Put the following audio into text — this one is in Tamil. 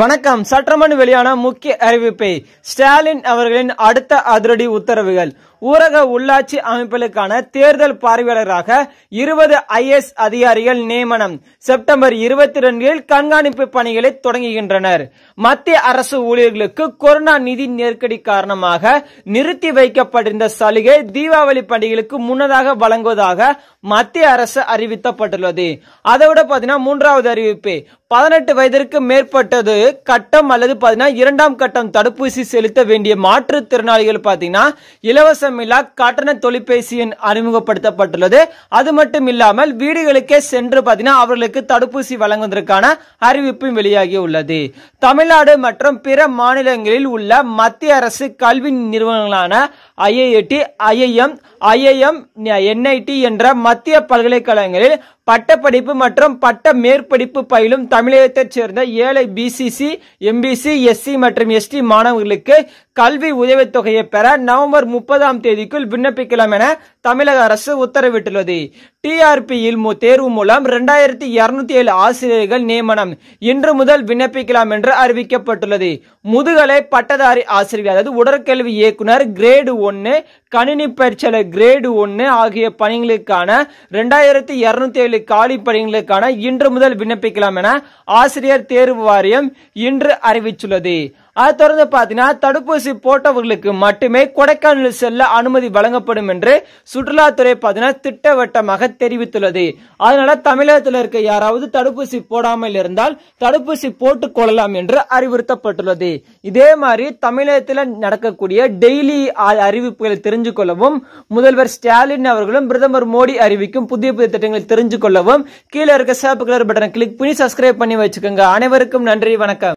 வணக்கம் சற்றமன் வெளியான முக்கிய அறிவிப்பை ஸ்டாலின் அவர்களின் அடுத்த அதிரடி உத்தரவுகள் ஊரக உள்ளாட்சி அமைப்புகளுக்கான தேர்தல் பார்வையாளராக இருபது எஸ் அதிகாரிகள் நியமனம் செப்டம்பர் இருபத்தி ரெண்டில் கண்காணிப்பு பணிகளை தொடங்குகின்றனர் மத்திய அரசு ஊழியர்களுக்கு கொரோனா நிதி நெருக்கடி காரணமாக நிறுத்தி வைக்கப்பட்டிருந்த சலுகை தீபாவளி பண்டிகைகளுக்கு முன்னதாக வழங்குவதாக மத்திய அரசு அறிவிக்கப்பட்டுள்ளது அதோட பாத்தீங்கன்னா மூன்றாவது அறிவிப்பு பதினெட்டு வயதிற்கு மேற்பட்டது கட்டம் அல்லது இரண்டாம் கட்டம் தடுப்பூசி செலுத்த வேண்டிய மாற்றுத்திறனாளிகள் பாத்தீங்கன்னா இலவச மிலா கட்டண தொலைபேசி எண் அறிமுகப்படுத்தப்பட்டுள்ளது அது மட்டும் இல்லாமல் வீடுகளுக்கே சென்று பார்த்தீங்கன்னா அவர்களுக்கு தடுப்பூசி வழங்குவதற்கான அறிவிப்பும் வெளியாகி உள்ளது தமிழ்நாடு மற்றும் பிற மாநிலங்களில் உள்ள மத்திய அரசு கல்வி நிறுவனங்களான ஐஐடி ஐஐஎம் ஐஐஎம் என்ஐடி என்ற மத்திய பல்கலைக்கழகங்களில் பட்டப்படிப்பு மற்றும் பட்ட மேற்படிப்பு பயிலும் தமிழகத்தைச் சேர்ந்த ஏழை பிசிசி எம்பிசி எஸ்சி மற்றும் எஸ்டி மாணவர்களுக்கு கல்வி உதவித்தொகையை பெற நவம்பர் முப்பதாம் தேதிக்குள் விண்ணப்பிக்கலாம் என தமிழக அரசு உத்தரவிட்டுள்ளது டிஆர்பியில் தேர்வு மூலம் இரண்டாயிரத்தி இருநூத்தி ஏழு ஆசிரியர்கள் நியமனம் இன்று முதல் விண்ணப்பிக்கலாம் என்று அறிவிக்கப்பட்டுள்ளது முதுகலை பட்டதாரி ஆசிரியர் அதாவது உடற்கல்வி இயக்குனர் கிரேடு ஒன்று கணினி பயிற்சியாளர் கிரேடு ஒன்று ஆகிய பணிகளுக்கான இரண்டாயிரத்தி இருநூத்தி ஏழு காலி பணிகளுக்கான இன்று முதல் விண்ணப்பிக்கலாம் என ஆசிரியர் தேர்வு வாரியம் இன்று அறிவித்துள்ளது அதை தொடர்ந்து பாத்தீங்கன்னா தடுப்பூசி போட்டவர்களுக்கு மட்டுமே கொடைக்கானல் செல்ல அனுமதி வழங்கப்படும் என்று சுற்றுலாத்துறை பாத்தீங்கன்னா திட்டவட்டமாக தெரிவித்துள்ளது அதனால தமிழகத்தில் இருக்க யாராவது தடுப்பூசி போடாமல் இருந்தால் தடுப்பூசி போட்டுக் கொள்ளலாம் என்று அறிவுறுத்தப்பட்டுள்ளது இதே மாதிரி தமிழகத்தில் நடக்கக்கூடிய டெய்லி அறிவிப்புகளை தெரிஞ்சு கொள்ளவும் முதல்வர் ஸ்டாலின் அவர்களும் பிரதமர் மோடி அறிவிக்கும் புதிய புதிய திட்டங்களை தெரிஞ்சு கொள்ளவும் கீழே இருக்க சிறப்பு கலர் பட்டனை கிளிக் பண்ணி சப்ஸ்கிரைப் பண்ணி வச்சுக்கோங்க அனைவருக்கும் நன்றி வணக்கம்